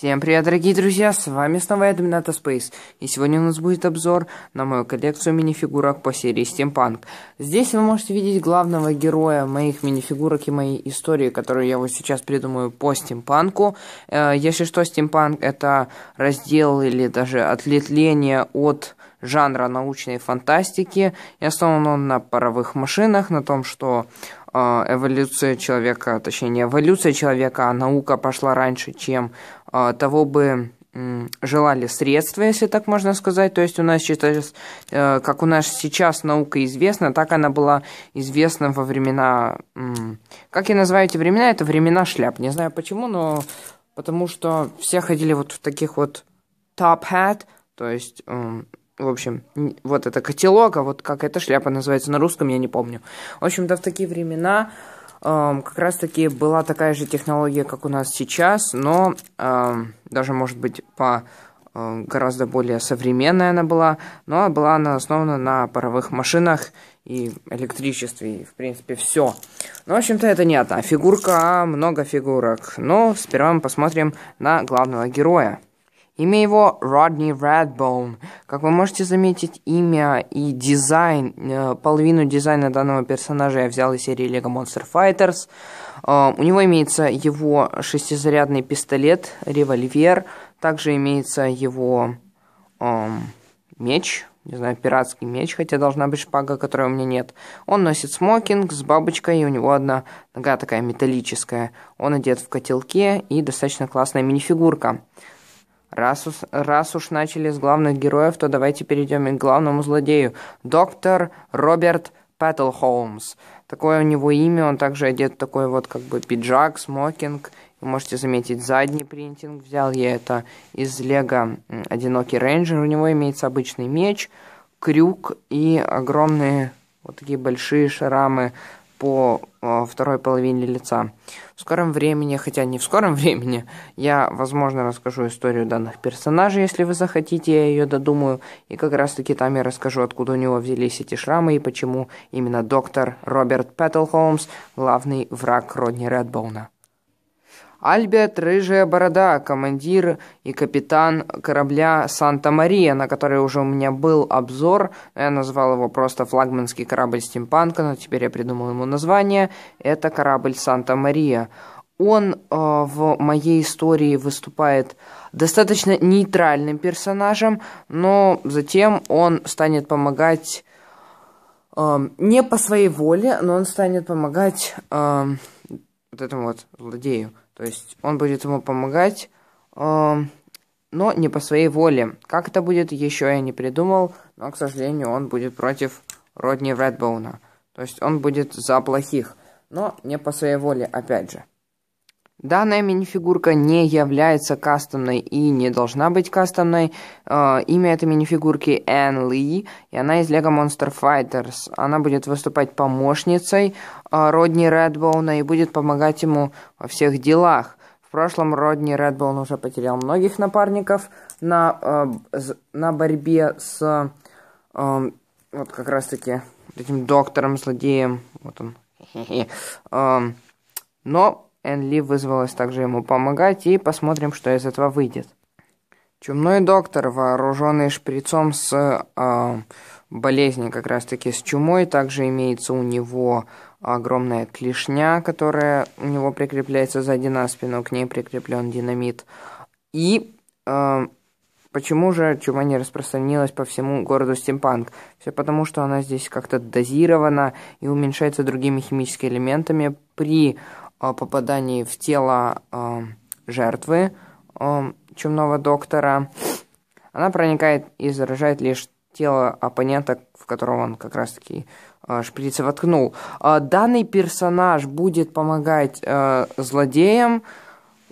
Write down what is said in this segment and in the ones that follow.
Всем привет, дорогие друзья, с вами снова я, Домината Спейс, и сегодня у нас будет обзор на мою коллекцию минифигурок по серии Стимпанк. Здесь вы можете видеть главного героя моих минифигурок и моей истории, которую я вот сейчас придумаю по стимпанку. Э, если что, стимпанк это раздел или даже отлетление от жанра научной фантастики, и основан он на паровых машинах, на том, что а, эволюция человека, точнее не эволюция человека, а наука пошла раньше, чем а, того бы желали средства, если так можно сказать. То есть у нас сейчас, э, как у нас сейчас наука известна, так она была известна во времена... Как я называю эти времена? Это времена шляп. Не знаю почему, но потому что все ходили вот в таких вот top hat, то есть в общем, вот это котелок, а вот как эта шляпа называется на русском, я не помню. В общем-то, в такие времена эм, как раз-таки была такая же технология, как у нас сейчас, но эм, даже, может быть, по эм, гораздо более современная она была, но была она основана на паровых машинах и электричестве, и, в принципе, все. Ну, в общем-то, это не одна фигурка, а много фигурок. Но ну, сперва мы посмотрим на главного героя. Имя его Родни Редбоун. Как вы можете заметить, имя и дизайн, э, половину дизайна данного персонажа я взял из серии Lego Monster Fighters. Э, у него имеется его шестизарядный пистолет, револьвер, также имеется его э, меч, не знаю, пиратский меч, хотя должна быть шпага, которой у меня нет. Он носит смокинг с бабочкой, и у него одна нога такая металлическая. Он одет в котелке и достаточно классная минифигурка. Раз уж, раз уж начали с главных героев, то давайте перейдем и к главному злодею. Доктор Роберт Пэттл Холмс. Такое у него имя, он также одет такой вот как бы пиджак, смокинг. Вы можете заметить задний принтинг. Взял я это из Лего Одинокий Рейнджер. У него имеется обычный меч, крюк и огромные вот такие большие шрамы по э, второй половине лица. В скором времени, хотя не в скором времени, я, возможно, расскажу историю данных персонажей, если вы захотите, я ее додумаю, и как раз-таки там я расскажу, откуда у него взялись эти шрамы и почему именно доктор Роберт Пэттл главный враг Родни Редбоуна. Альберт Рыжая Борода, командир и капитан корабля «Санта-Мария», на который уже у меня был обзор. Я назвал его просто флагманский корабль «Стимпанка», но теперь я придумал ему название. Это корабль «Санта-Мария». Он э, в моей истории выступает достаточно нейтральным персонажем, но затем он станет помогать э, не по своей воле, но он станет помогать э, вот этому вот злодею, то есть он будет ему помогать, э, но не по своей воле. Как это будет, еще я не придумал, но, к сожалению, он будет против Родни Редбоуна. То есть он будет за плохих, но не по своей воле, опять же. Данная минифигурка не является кастомной и не должна быть кастомной. Э, имя этой минифигурки Энн Ли, и она из Lego Monster Fighters. Она будет выступать помощницей э, Родни Редбоуна и будет помогать ему во всех делах. В прошлом Родни Редбоун уже потерял многих напарников на, э, на борьбе с э, вот как раз-таки этим доктором-злодеем. Вот он. Э, но Энли вызвалась также ему помогать, и посмотрим, что из этого выйдет. Чумной доктор, вооруженный шприцом с э, а, болезнью, как раз-таки с чумой, также имеется у него огромная клешня, которая у него прикрепляется сзади на спину, к ней прикреплен динамит. И э, почему же чума не распространилась по всему городу Стимпанк? Все потому, что она здесь как-то дозирована и уменьшается другими химическими элементами при попадании в тело э, жертвы э, чумного доктора. Она проникает и заражает лишь тело оппонента, в которого он как раз-таки э, шприц воткнул. Данный персонаж будет помогать злодеям,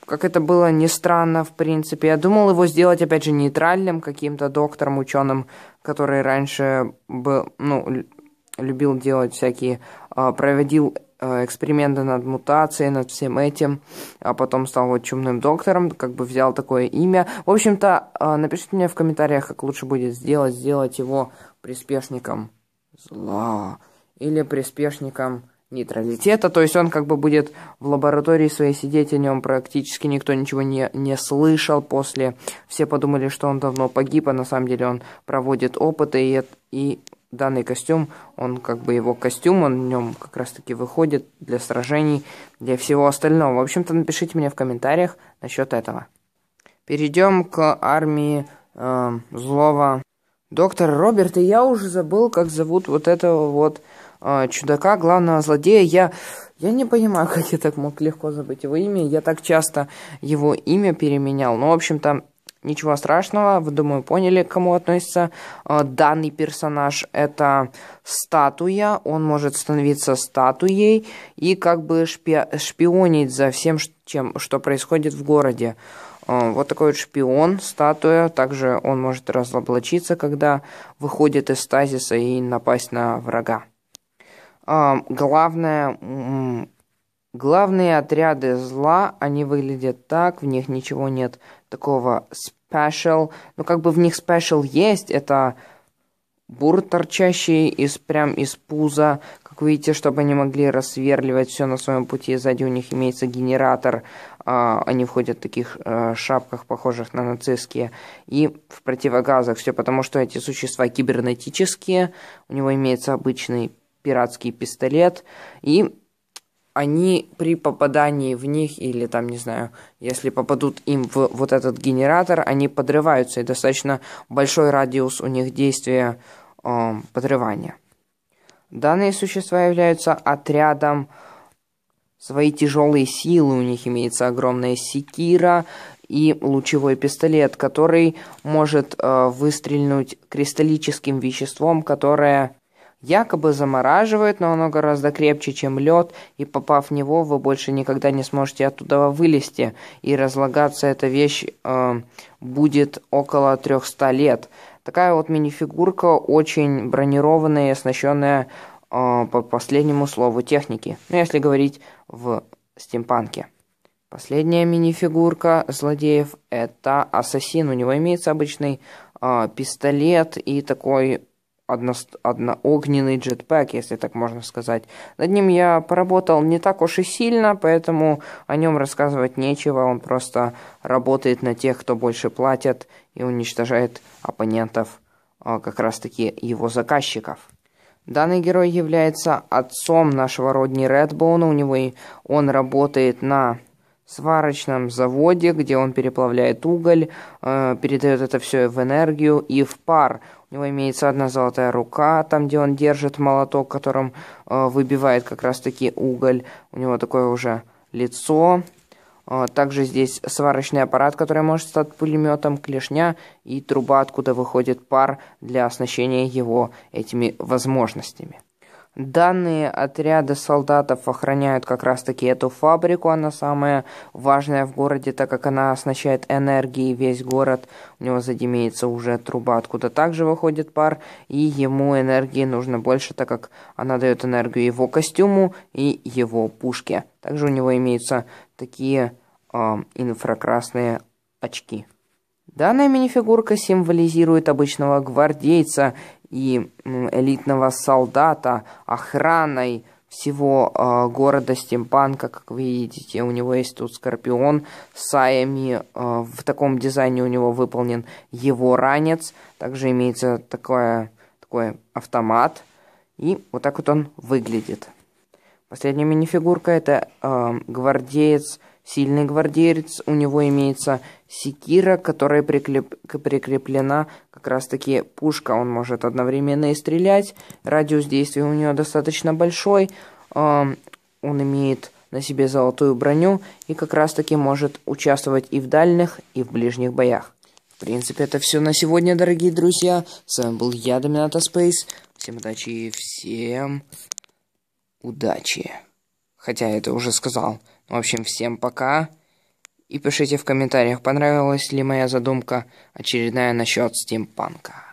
как это было не странно, в принципе. Я думал его сделать, опять же, нейтральным каким-то доктором, ученым, который раньше был, ну, любил делать всякие, проводил Э, эксперименты над мутацией, над всем этим, а потом стал вот чумным доктором, как бы взял такое имя. В общем-то, э, напишите мне в комментариях, как лучше будет сделать, сделать его приспешником зла или приспешником нейтралитета, то есть он как бы будет в лаборатории своей сидеть, о нем практически никто ничего не, не слышал после. Все подумали, что он давно погиб, а на самом деле он проводит опыты, и, и данный костюм, он как бы его костюм, он в нем как раз таки выходит для сражений, для всего остального. В общем-то, напишите мне в комментариях насчет этого. Перейдем к армии э, злого доктора Роберта. Я уже забыл, как зовут вот этого вот э, чудака, главного злодея. Я, я не понимаю, как я так мог легко забыть его имя. Я так часто его имя переменял. Но, ну, в общем-то, Ничего страшного, вы, думаю, поняли, к кому относится э, данный персонаж. Это статуя, он может становиться статуей и как бы шпи шпионить за всем, чем, что происходит в городе. Э, вот такой вот шпион, статуя. Также он может разоблачиться, когда выходит из стазиса и напасть на врага. Э, главное Главные отряды зла, они выглядят так, в них ничего нет такого special. Ну, как бы в них special есть, это бур, торчащий из, прям из пуза. Как видите, чтобы они могли рассверливать все на своем пути. Сзади у них имеется генератор. А, они входят в таких а, шапках, похожих на нацистские. И в противогазах все, потому что эти существа кибернетические. У него имеется обычный пиратский пистолет. И они при попадании в них или там, не знаю, если попадут им в вот этот генератор, они подрываются, и достаточно большой радиус у них действия э, подрывания. Данные существа являются отрядом свои тяжелые силы, у них имеется огромная секира и лучевой пистолет, который может э, выстрельнуть кристаллическим веществом, которое Якобы замораживает, но оно гораздо крепче, чем лед, и попав в него, вы больше никогда не сможете оттуда вылезти, и разлагаться эта вещь э, будет около 300 лет. Такая вот минифигурка, очень бронированная и оснащенная э, по последнему слову техники, ну если говорить в стимпанке. Последняя минифигурка злодеев это ассасин. У него имеется обычный э, пистолет и такой одно, огненный джетпэк, если так можно сказать. Над ним я поработал не так уж и сильно, поэтому о нем рассказывать нечего. Он просто работает на тех, кто больше платит и уничтожает оппонентов, а, как раз-таки его заказчиков. Данный герой является отцом нашего Родни Редбоуна. У него и он работает на сварочном заводе, где он переплавляет уголь, э, передает это все в энергию и в пар. У него имеется одна золотая рука, там, где он держит молоток, которым э, выбивает как раз-таки уголь. У него такое уже лицо. Э, также здесь сварочный аппарат, который может стать пулеметом, клешня и труба, откуда выходит пар для оснащения его этими возможностями. Данные отряда солдатов охраняют как раз-таки эту фабрику, она самая важная в городе, так как она оснащает энергией весь город. У него задимеется уже труба, откуда также выходит пар, и ему энергии нужно больше, так как она дает энергию его костюму и его пушке. Также у него имеются такие э, инфракрасные очки. Данная минифигурка символизирует обычного гвардейца и элитного солдата, охраной всего э, города Стимпанка, как вы видите, у него есть тут Скорпион с саями, э, а, в таком дизайне у него выполнен его ранец, также имеется такое, такой автомат, и вот так вот он выглядит. Последняя минифигурка это э, гвардеец сильный гвардеец, у него имеется секира, которая прикреп... прикреплена как раз-таки пушка, он может одновременно и стрелять, радиус действия у него достаточно большой, эм, он имеет на себе золотую броню и как раз-таки может участвовать и в дальних, и в ближних боях. В принципе, это все на сегодня, дорогие друзья. С вами был я, Домината Спейс. Всем удачи и всем удачи. Хотя я это уже сказал. В общем, всем пока. И пишите в комментариях, понравилась ли моя задумка очередная насчет стимпанка.